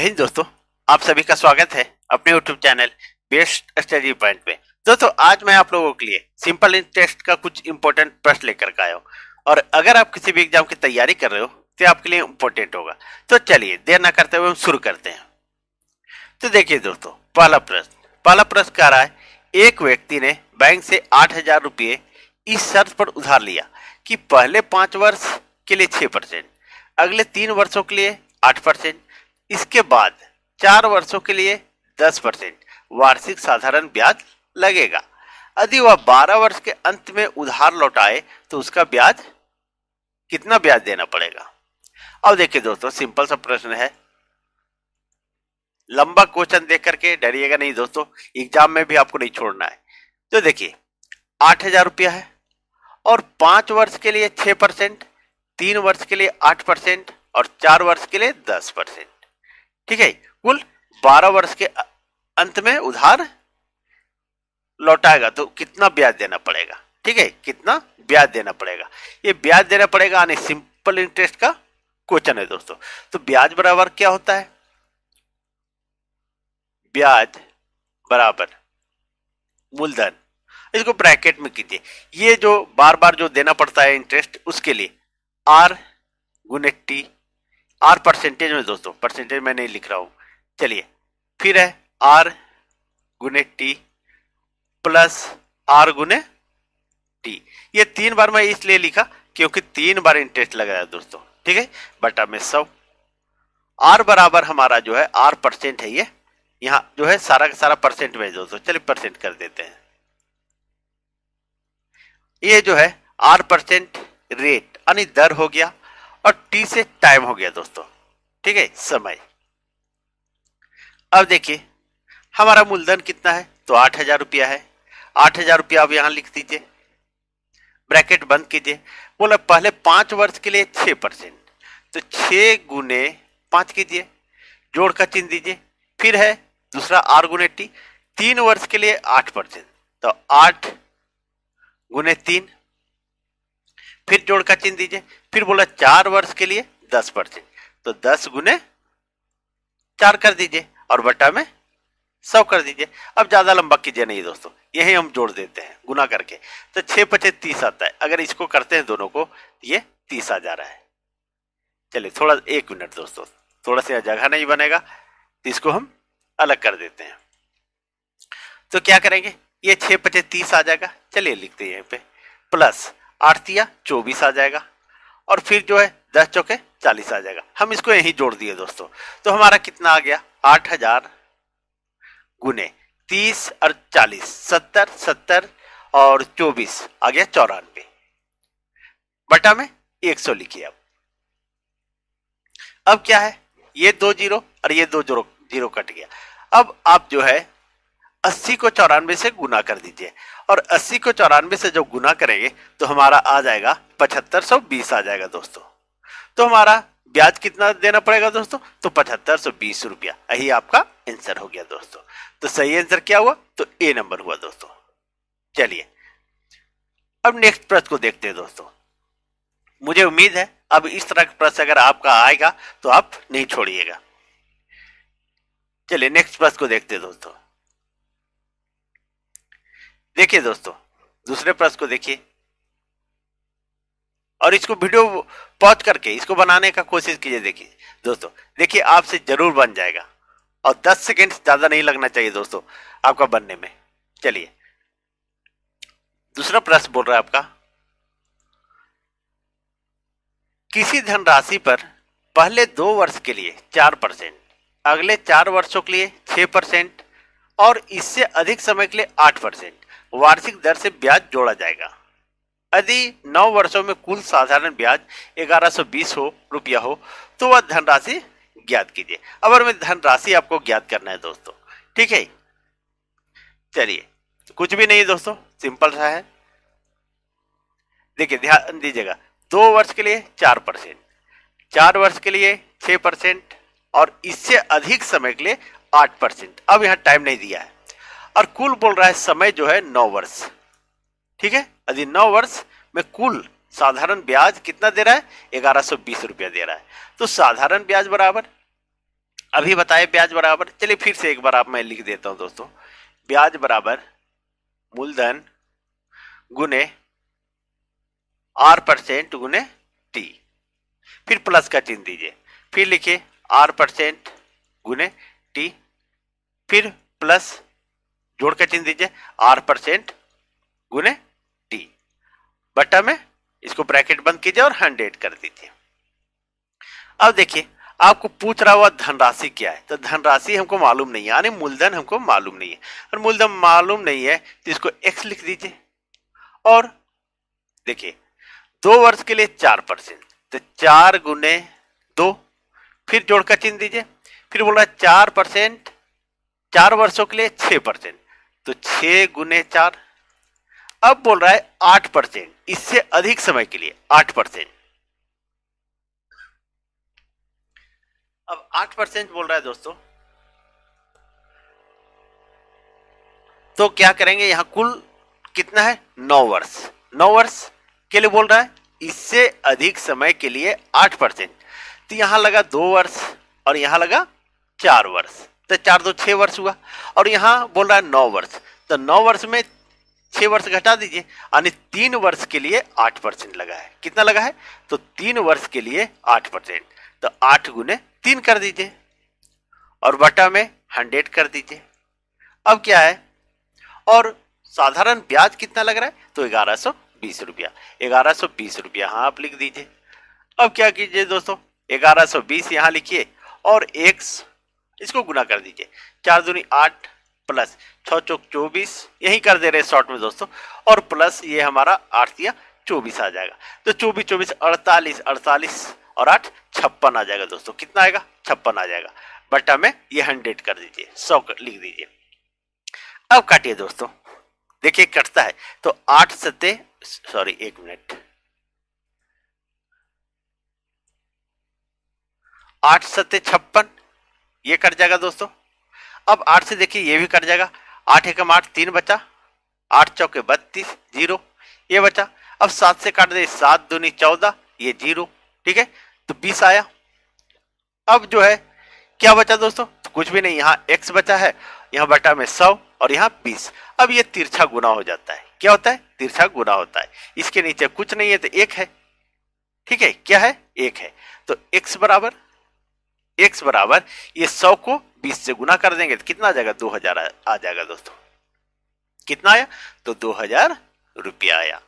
जय हिंद दोस्तों आप सभी का स्वागत है अपने YouTube channel best study point में दोस्तों आज मैं आप लोगों के लिए सिंपल टेस्ट का कुछ इंपॉर्टेंट प्रश्न लेकर आया हूँ और अगर आप किसी भी एग्जाम की तैयारी कर रहे हो तो आपके लिए इम्पोर्टेंट होगा तो चलिए देर ना करते हुए हम शुरू करते हैं तो देखिए दोस्तों पहला प्रश्न पहला प्रश्न कह रहा है एक व्यक्ति ने बैंक से आठ हजार रुपये इस शर्त पर उधार लिया कि पहले पांच वर्ष के लिए छह परसेंट अगले तीन वर्षों के लिए आठ परसेंट इसके बाद चार वर्षों के लिए 10 परसेंट वार्षिक साधारण ब्याज लगेगा यदि वह 12 वर्ष के अंत में उधार लौटाए तो उसका ब्याज कितना ब्याज देना पड़ेगा अब देखिए दोस्तों सिंपल सा प्रश्न है लंबा क्वेश्चन देख करके डरिएगा नहीं दोस्तों एग्जाम में भी आपको नहीं छोड़ना है तो देखिए आठ हजार रुपया है और पांच वर्ष के लिए छह परसेंट तीन वर्ष के लिए आठ परसेंट और चार वर्ष के लिए दस परसेंट ठीक है कुल बारह वर्ष के अंत में उधार लौटाएगा तो कितना ब्याज देना पड़ेगा ठीक है कितना ब्याज देना पड़ेगा ये ब्याज देना पड़ेगा यानी सिंपल इंटरेस्ट का क्वेश्चन है दोस्तों तो ब्याज बराबर क्या होता है ब्याज बराबर मूलधन इसको ब्रैकेट में कीजिए ये जो बार बार जो देना पड़ता है इंटरेस्ट उसके लिए आर गुनेट्टी आर परसेंटेज में दोस्तों परसेंटेज में नहीं लिख रहा हूं चलिए फिर है आर गुने टी प्लस आर गुने टी ये तीन बार मैं इसलिए लिखा क्योंकि तीन बार इंटरेस्ट है दोस्तों ठीक है बटा में सौ आर बराबर हमारा जो है आर परसेंट है ये यहाँ जो है सारा का सारा परसेंट में दोस्तों चलिए परसेंट कर देते हैं ये जो है आर परसेंट रेट यानी दर हो गया और टी से टाइम हो गया दोस्तों ठीक है समय अब देखिए हमारा मूलधन कितना है तो आठ हजार रुपया है आठ हजार रुपया आप यहां लिख दीजिए ब्रैकेट बंद कीजिए बोला पहले पांच वर्ष के लिए छह परसेंट तो छह गुने पांच कीजिए जोड़ का चिन्ह दीजिए फिर है दूसरा आर गुने टी तीन वर्ष के लिए आठ परसेंट तो आठ गुने तीन फिर जोड़ का चिन्ह दीजिए फिर बोला चार वर्ष के लिए दस परसेंट तो दस गुने चार कर दीजिए और बटा में सौ कर दीजिए अब ज्यादा लंबा कीजिए नहीं दोस्तों यही हम जोड़ देते हैं गुना करके तो छह पचे तीस आता है अगर इसको करते हैं दोनों को ये तीस आ जा रहा है चलिए थोड़ा एक मिनट दोस्तों थोड़ा सा जगह नहीं बनेगा तो इसको हम अलग कर देते हैं तो क्या करेंगे ये छह पचे तीस आ जाएगा चलिए लिखते हैं यहाँ पे प्लस आठतिया चौबीस आ जाएगा और फिर जो है दस चौके चालीस आ जाएगा हम इसको यहीं जोड़ दिए दोस्तों तो हमारा कितना आ गया आठ हजार गुने तीस और चालीस सत्तर सत्तर और चौबीस आ गया चौरानवे बटा में एक सौ लिखिए अब अब क्या है ये दो जीरो और ये दो जीरो जीरो कट गया अब आप जो है अस्सी को चौरानवे से गुना कर दीजिए और अस्सी को चौरानवे से जब गुना करेंगे तो हमारा आ जाएगा पचहत्तर सौ बीस आ जाएगा दोस्तों तो हमारा ब्याज कितना देना पड़ेगा दोस्तों तो पचहत्तर सौ बीस रुपया यही आपका आंसर हो गया दोस्तों तो सही आंसर क्या हुआ तो ए नंबर हुआ दोस्तों चलिए अब नेक्स्ट प्रश्न को देखते हैं दोस्तों मुझे उम्मीद है अब इस तरह का प्रश्न अगर आपका आएगा तो आप नहीं छोड़िएगा चलिए नेक्स्ट प्रश्न को देखते हैं दोस्तों देखिए दोस्तों दूसरे प्रश्न को देखिए और इसको वीडियो पॉज करके इसको बनाने का कोशिश कीजिए देखिए दोस्तों देखिए आपसे जरूर बन जाएगा और 10 सेकेंड ज़्यादा नहीं लगना चाहिए दोस्तों आपका बनने में चलिए दूसरा प्रश्न बोल रहा है आपका किसी धनराशि पर पहले दो वर्ष के लिए चार परसेंट अगले चार वर्षों के लिए छह परसेंट और इससे अधिक समय के लिए आठ परसेंट वार्षिक दर से ब्याज जोड़ा जाएगा यदि नौ वर्षों में कुल साधारण ब्याज ग्यारह सौ बीस हो रुपया हो तो वह धनराशि ज्ञात कीजिए अब हमें धनराशि आपको ज्ञात करना है दोस्तों ठीक है चलिए कुछ भी नहीं दोस्तों सिंपल सा है देखिए ध्यान दीजिएगा दो वर्ष के लिए चार परसेंट चार वर्ष के लिए छह परसेंट और इससे अधिक समय के लिए आठ परसेंट अब यहां टाइम नहीं दिया है और कुल बोल रहा है समय जो है नौ वर्ष ठीक है यदि नौ वर्ष में कुल साधारण ब्याज कितना दे रहा है ग्यारह सौ बीस रुपया दे रहा है तो साधारण ब्याज बराबर अभी बताए ब्याज बराबर चलिए फिर से एक बार आप मैं लिख देता हूं दोस्तों ब्याज बराबर मूलधन गुने आर परसेंट गुने टी फिर प्लस का चिन्ह दीजिए फिर लिखिए आर परसेंट गुने टी फिर प्लस जोड़ का चिन्ह दीजिए आर परसेंट गुने बटा में इसको ब्रैकेट बंद कीजिए और हंड्रेड कर दीजिए अब देखिए आपको पूछ रहा हुआ धनराशि क्या है तो धनराशि हमको मालूम नहीं है यानी मूलधन हमको मालूम नहीं है और मूलधन मालूम नहीं है तो इसको एक्स लिख दीजिए और देखिए दो वर्ष के लिए चार परसेंट तो चार गुने दो फिर जोड़कर चिन्ह दीजिए फिर बोला चार परसेंट चार वर्षों के लिए छः परसेंट तो छः गुने चार अब बोल रहा है आठ परसेंट इससे अधिक समय के लिए आठ परसेंट अब आठ परसेंट बोल रहा है दोस्तों तो क्या करेंगे यहां कुल कितना है नौ वर्ष नौ वर्ष के लिए बोल रहा है इससे अधिक समय के लिए आठ परसेंट तो यहां लगा दो वर्ष और यहां लगा चार वर्ष तो चार दो छह वर्ष हुआ और यहां बोल रहा है नौ वर्ष तो नौ वर्ष में छह वर्ष घटा दीजिए यानी तीन वर्ष के लिए आठ परसेंट लगा है कितना लगा है तो तीन वर्ष के लिए आठ परसेंट तो आठ गुने तीन कर दीजिए और बटा में हंड्रेड कर दीजिए अब क्या है और साधारण ब्याज कितना लग रहा है तो ग्यारह सौ बीस रुपया ग्यारह सौ बीस रुपया हाँ आप लिख दीजिए अब क्या कीजिए दोस्तों ग्यारह सौ बीस यहाँ लिखिए और एक इसको गुना कर दीजिए चार दूनी आठ प्लस छः चौक चौबीस यही कर दे रहे शॉर्ट में दोस्तों और प्लस ये हमारा आठ या चौबीस आ जाएगा तो चौबीस चौबीस अड़तालीस अड़तालीस और आठ छप्पन आ जाएगा दोस्तों कितना आएगा छप्पन आ जाएगा बट हमें ये हंड्रेड कर दीजिए सौ लिख दीजिए अब काटिए दोस्तों देखिए कटता है तो आठ सत्य सॉरी एक मिनट आठ सत्य छप्पन ये कट जाएगा दोस्तों अब आठ से देखिए ये भी कट जाएगा आठ एकम आठ तीन बचा आठ चौके बत्तीस जीरो ये बचा अब सात से काट दे सात दूनी चौदह ये जीरो ठीक है तो बीस आया अब जो है क्या बचा दोस्तों तो कुछ भी नहीं यहाँ एक्स बचा है यहाँ बटा में सौ और यहाँ बीस अब ये तिरछा गुना हो जाता है क्या होता है तिरछा गुना होता है इसके नीचे कुछ नहीं है तो एक है ठीक है क्या है एक है तो एक्स बराबर x बराबर ये सौ को बीस से गुना कर देंगे तो कितना आ जाएगा दो हजार आ जाएगा दोस्तों कितना आया तो दो हजार रुपया आया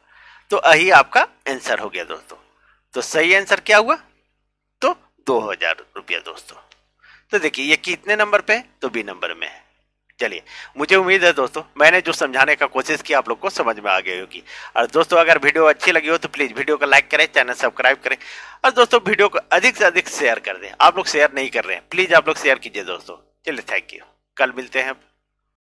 तो यही आपका आंसर हो गया दोस्तों तो सही आंसर क्या हुआ तो दो हजार रुपया दोस्तों तो देखिए ये कितने नंबर पे तो बी नंबर में है चलिए मुझे उम्मीद है दोस्तों मैंने जो समझाने का कोशिश किया आप लोग को समझ में आ गई होगी और दोस्तों अगर वीडियो अच्छी लगी हो तो प्लीज़ वीडियो को लाइक करें चैनल सब्सक्राइब करें और दोस्तों वीडियो को अधिक से अधिक शेयर कर दें आप लोग शेयर नहीं कर रहे हैं प्लीज़ आप लोग शेयर कीजिए दोस्तों चलिए थैंक यू कल मिलते हैं